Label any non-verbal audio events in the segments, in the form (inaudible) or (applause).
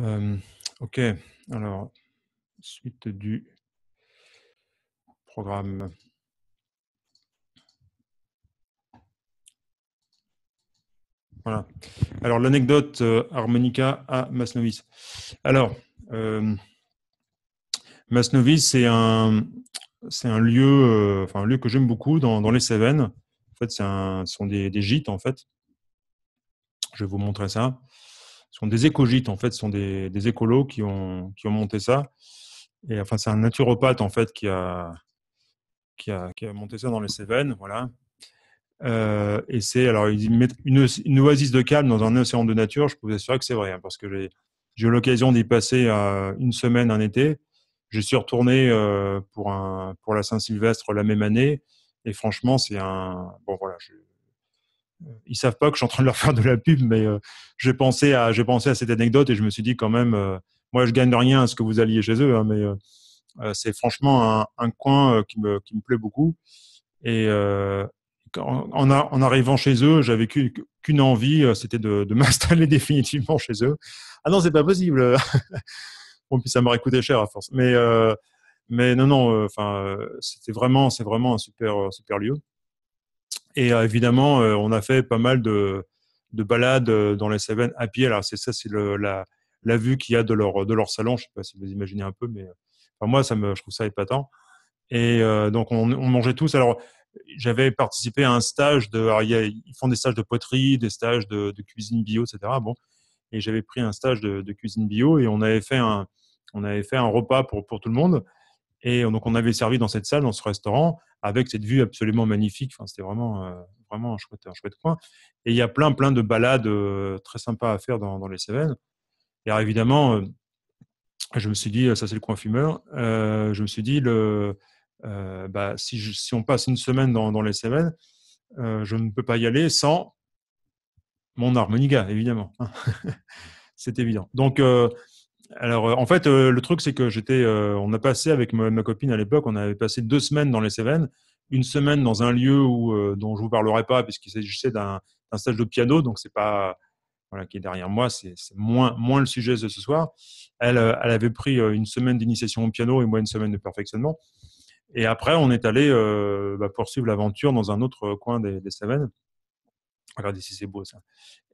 Euh, ok, alors, suite du programme. Voilà. Alors, l'anecdote euh, harmonica à Masnovis. Alors, euh, Masnovis, c'est un, c'est un lieu, euh, enfin, lieu que j'aime beaucoup dans, les Cévennes. En fait, un, ce sont des, gîtes, en fait. Je vais vous montrer ça sont des écogites, en fait, sont des, écolos qui ont, qui ont monté ça. Et enfin, c'est un naturopathe, en fait, qui a, qui a, qui a monté ça dans les Cévennes, voilà. Euh, et c'est, alors, ils mettent une, une, oasis de calme dans un océan de nature, je peux vous assurer que c'est vrai, hein, parce que j'ai, eu l'occasion d'y passer euh, une semaine, un été. Je suis retourné euh, pour, un, pour la Saint-Sylvestre la même année. Et franchement, c'est un. Bon, voilà, je, ils savent pas que je suis en train de leur faire de la pub, mais euh, j'ai pensé à j'ai pensé à cette anecdote et je me suis dit quand même, euh, moi je gagne rien à ce que vous alliez chez eux, hein, mais euh, c'est franchement un, coin qui me qui me plaît beaucoup. Et en, arrivant chez eux, j'avais qu'une envie, c'était de, (laughs) m'installer définitivement chez eux. Ah non, c'est pas possible. (laughs) bon, puis ça m'aurait coûté cher à force. Mais mais non non, enfin c'était vraiment c'est vraiment un super super lieu. Et euh, évidemment, euh, on a fait pas mal de, balades euh, dans les Seven à pied. Alors, c'est ça, c'est la, vue qu'il y a de leur, de leur salon. Je ne sais pas si vous imaginez un peu, mais moi, ça me, je trouve ça épatant. Et donc, on, mangeait tous. Alors, j'avais participé à un stage de. ils font des stages de poterie, des stages de, cuisine bio, etc. Bon, et j'avais pris un stage de, de, cuisine bio et on avait fait un, on avait fait un repas pour, pour tout le monde. Et donc, on avait servi dans cette salle, dans ce restaurant, avec cette vue absolument magnifique. Enfin, c'était vraiment, euh, vraiment un chouette, coin. Et il y a plein, plein de balades euh, très sympas à faire dans, les Cévennes. Et alors, évidemment, euh, je me suis dit, ça c'est le coin fumeur, je me suis dit, le, bah, si, si, on passe une semaine dans, dans les Cévennes, je ne peux pas y aller sans mon harmonica, évidemment. (laughs) c'est évident. Donc, alors, euh, en fait, euh, le truc, c'est que j'étais. Euh, on a passé avec ma, copine à l'époque, on avait passé deux semaines dans les Cévennes, une semaine dans un lieu dont je ne vous parlerai pas, puisqu'il s'agissait d'un stage de piano, donc c'est pas. Voilà, qui est derrière moi, c'est moins, le sujet de ce soir. Elle, avait pris une semaine d'initiation au piano et moi une semaine de perfectionnement. Et après, on est allé bah, poursuivre l'aventure dans un autre coin des, des Regardez si c'est beau ça.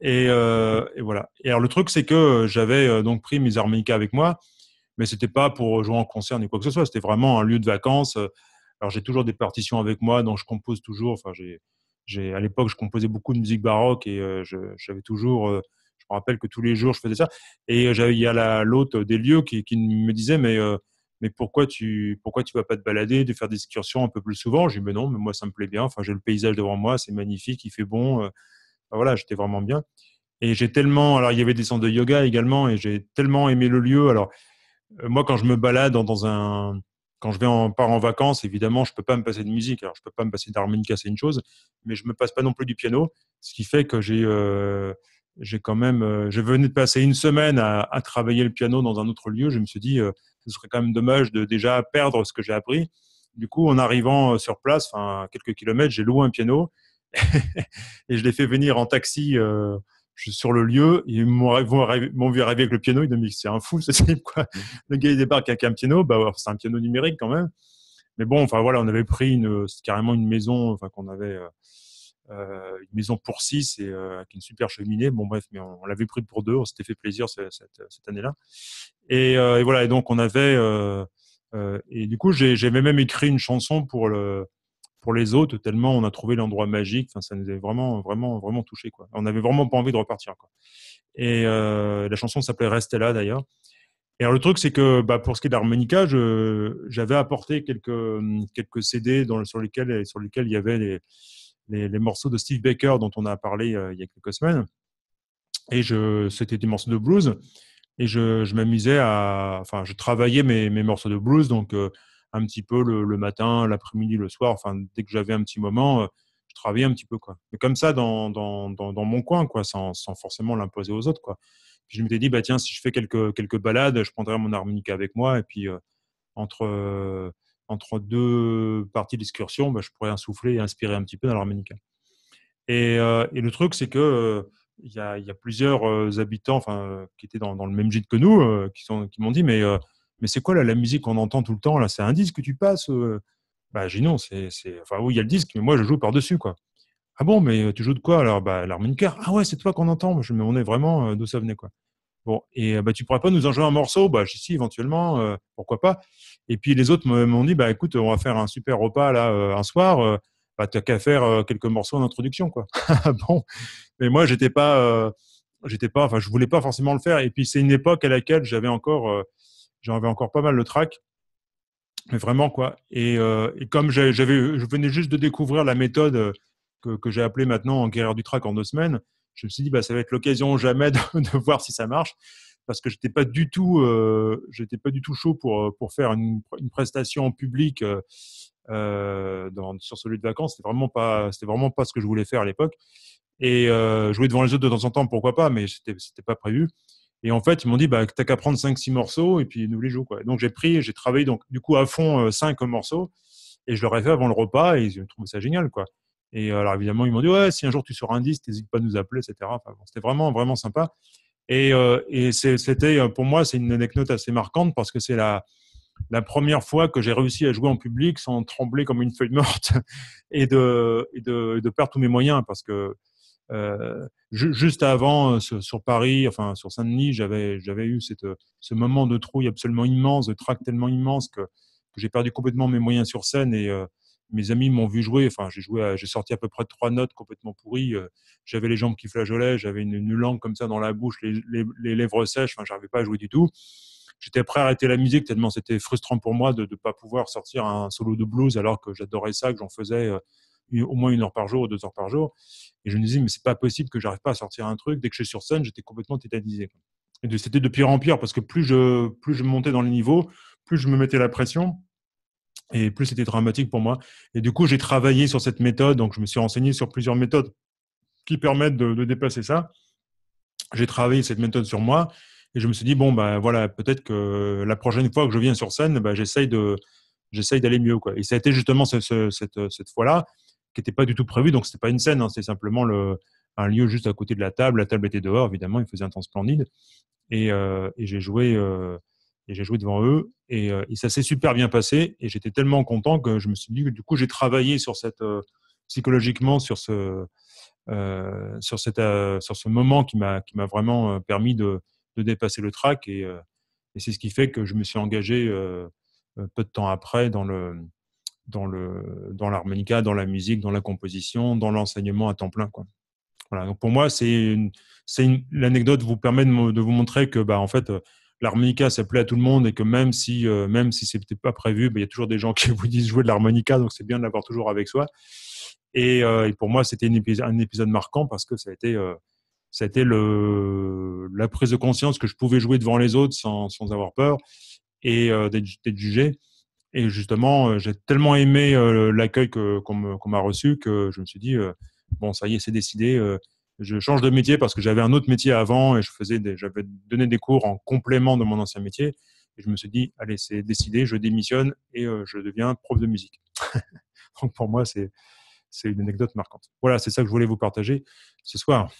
Euh, et, voilà. Et alors le truc, c'est que euh, j'avais euh, donc pris mes harmonicas avec moi, mais c'était pas pour jouer en concert ni quoi que ce soit. C'était vraiment un lieu de vacances. Alors j'ai toujours des partitions avec moi, donc je compose toujours. Enfin, j'ai, à l'époque, je composais beaucoup de musique baroque et j'avais toujours. je me rappelle que tous les jours, je faisais ça. Et il y a l'hôte des lieux qui, qui, me disait, mais mais pourquoi tu pourquoi tu vas pas te balader, de faire des excursions un peu plus souvent J'ai dit, mais non, mais moi ça me plaît bien. Enfin, j'ai le paysage devant moi, c'est magnifique, il fait bon. Euh. voilà, j'étais vraiment bien. Et j'ai tellement, alors il y avait des centres de yoga également, et j'ai tellement aimé le lieu. Alors euh, moi, quand je me balade dans un, quand je vais en part en vacances, évidemment, je peux pas me passer de musique. Alors je peux pas me passer d'harmonica, c'est une chose, mais je me passe pas non plus du piano, ce qui fait que j'ai euh, j'ai quand même, je venais de passer une semaine à, travailler le piano dans un autre lieu. Je me suis dit, ce serait quand même dommage de déjà perdre ce que j'ai appris. Du coup, en arrivant euh, sur place, enfin quelques kilomètres, j'ai loué un piano (laughs) et je l'ai fait venir en taxi euh, sur le lieu. Ils m'ont vu arriver avec le piano. Ils m'ont dit c'est un fou, (laughs) ce quoi. Mmh. Le gars il débarque avec un piano. Bah c'est un piano numérique quand même. Mais bon, enfin voilà, on avait pris une, euh, carrément une maison, enfin qu'on avait. Euh, une maison pour six et euh, avec une super cheminée. Bon, bref, mais on, l'avait pris pour deux, on s'était fait plaisir cette, année-là. Euh, et, voilà, et donc on avait. et du coup, j'avais même écrit une chanson pour, le, pour les autres, tellement on a trouvé l'endroit magique. Enfin, ça nous avait vraiment, vraiment, vraiment touché. Quoi. On n'avait vraiment pas envie de repartir. Et la chanson s'appelait Restez là d'ailleurs. Et alors, le truc, c'est que bah, pour ce qui est d'Harmonica j'avais apporté quelques, quelques CD dans, sur, lesquels, sur il y avait des les, morceaux de Steve Baker dont on a parlé euh, il y a quelques semaines. Et je, c'était des morceaux de blues. Et je, m'amusais à, enfin, je travaillais mes, mes morceaux de blues, donc euh, un petit peu le, matin, l'après-midi, le soir. Enfin, dès que j'avais un petit moment, euh, je travaillais un petit peu, quoi. Mais comme ça, dans, dans, mon coin, quoi, sans, forcément l'imposer aux autres, quoi. Puis je m'étais dit, bah tiens, si je fais quelques, quelques balades, je prendrai mon harmonica avec moi, et puis entre entre deux parties d'excursion, bah, je pourrais insouffler et inspirer un petit peu dans l'harmonica. Et, euh, le truc, c'est que euh, il y, a, plusieurs euh, habitants enfin, qui étaient dans, le même gîte que nous qui, sont, qui m'ont dit Mais, mais c'est quoi la musique qu'on entend tout le temps là C'est un disque que tu passes bah, J'ai Bah, non, c'est, enfin, il y a le disque, mais moi je joue par-dessus quoi. Ah bon, mais tu joues de quoi alors bah, L'harmonica. Ah ouais, c'est toi qu'on entend. Je, mais on est vraiment d'où ça venait quoi. Bon, et bah, tu pourrais pas nous en jouer un morceau Bah, si, éventuellement, pourquoi pas et puis les autres m'ont dit, bah écoute, on va faire un super repas là euh, un soir. Euh, bah, t'as qu'à faire euh, quelques morceaux d'introduction, quoi. (laughs) bon, mais moi j'étais pas, j'étais pas, enfin je voulais pas forcément le faire. Et puis c'est une époque à laquelle j'avais encore, j'en avais encore pas mal le trac. mais vraiment quoi. Et, comme j'avais, je venais juste de découvrir la méthode que, j'ai appelée maintenant en du trac en deux semaines, je me suis dit bah ça va être l'occasion jamais de voir si ça marche parce que j'étais pas du tout, euh, j'étais pas du tout chaud pour euh, pour faire une, une prestation en public euh, euh, dans, sur celui de vacances. C'était vraiment pas, c'était vraiment pas ce que je voulais faire à l'époque. Et jouer devant les autres de temps en temps, pourquoi pas, mais c'était c'était pas prévu. Et en fait, ils m'ont dit, bah, t'as qu'à prendre 5-6 morceaux et puis nous les jouons. Quoi. Donc j'ai pris, j'ai travaillé donc du coup à fond 5 morceaux et je leur ai fait avant le repas et ils ont trouvé ça génial, quoi. Et alors évidemment, ils m'ont dit, ouais, si un jour tu sors un disque, n'hésite pas à nous appeler, etc. c'était vraiment, vraiment sympa. Et, euh, c'était euh, pour moi, c'est une anecdote assez marquante parce que c'est la, la première fois que j'ai réussi à jouer en public sans trembler comme une feuille morte (laughs) et de, de, de perdre tous mes moyens parce que euh, juste avant euh, sur, Paris, enfin sur Saint-Denis, j'avais j'avais eu cette, ce moment de trouille absolument immense, de trac tellement immense que, que j'ai perdu complètement mes moyens sur scène et, mes amis m'ont vu jouer. Enfin, j'ai joué, j'ai sorti à peu près trois notes complètement pourries. Euh, j'avais les jambes qui flageolaient, j'avais une, langue comme ça dans la bouche, les, lèvres sèches. je j'arrivais pas à jouer du tout. J'étais prêt à arrêter la musique tellement c'était frustrant pour moi de ne pas pouvoir sortir un solo de blues alors que j'adorais ça, que j'en faisais euh, au moins une heure par jour ou deux heures par jour. Et je me disais, mais c'est pas possible que j'arrive pas à sortir un truc. Dès que je suis sur scène, j'étais complètement tétanisé. Et c'était de pire en pire parce que plus je, plus je montais dans les niveaux, plus je me mettais la pression et plus c'était dramatique pour moi. Et du coup, j'ai travaillé sur cette méthode, donc je me suis renseigné sur plusieurs méthodes qui permettent de, dépasser ça. J'ai travaillé cette méthode sur moi et je me suis dit, bon, ben voilà, peut-être que la prochaine fois que je viens sur scène, bah, j'essaye de, j'essaye d'aller mieux. Quoi. Et ça a été justement cette, cette fois-là, qui n'était pas du tout prévue, donc ce n'était pas une scène, hein, C'était c'est simplement le, un lieu juste à côté de la table. La table était dehors, évidemment, il faisait un temps splendide. Et, euh, et j'ai joué, euh, et j'ai joué devant eux euh, et, ça s'est super bien passé et j'étais tellement content que je me suis dit que du coup j'ai travaillé sur cette euh, psychologiquement sur ce euh, sur cette sur ce moment qui m'a qui m'a vraiment permis de, de, dépasser le track et, et c'est ce qui fait que je me suis engagé peu de temps après dans le dans le dans l'harmonica, dans la musique, dans la composition, dans l'enseignement à temps plein quoi. Voilà, donc pour moi c'est c'est l'anecdote vous permet de, de, vous montrer que bah en fait l'harmonica, ça plaît à tout le monde et que même si, euh, même si c'était pas prévu, ben, il y a toujours des gens (laughs) qui vous disent jouer de l'harmonica, donc c'est bien de l'avoir toujours avec soi. Et, euh, pour moi, c'était un épisode marquant parce que ça a été, euh, ça a été le, la prise de conscience que je pouvais jouer devant les autres sans, sans avoir peur et d'être jugé. Et justement, j'ai tellement aimé l'accueil qu'on m'a reçu que je me suis dit, bon, ça y est, c'est décidé je change de métier parce que j'avais un autre métier avant et je faisais j'avais donné des cours en complément de mon ancien métier. Et je me suis dit, allez, c'est décidé, je démissionne et euh, je deviens prof de musique. (laughs) Donc pour moi, c'est une anecdote marquante. Voilà, c'est ça que je voulais vous partager ce soir.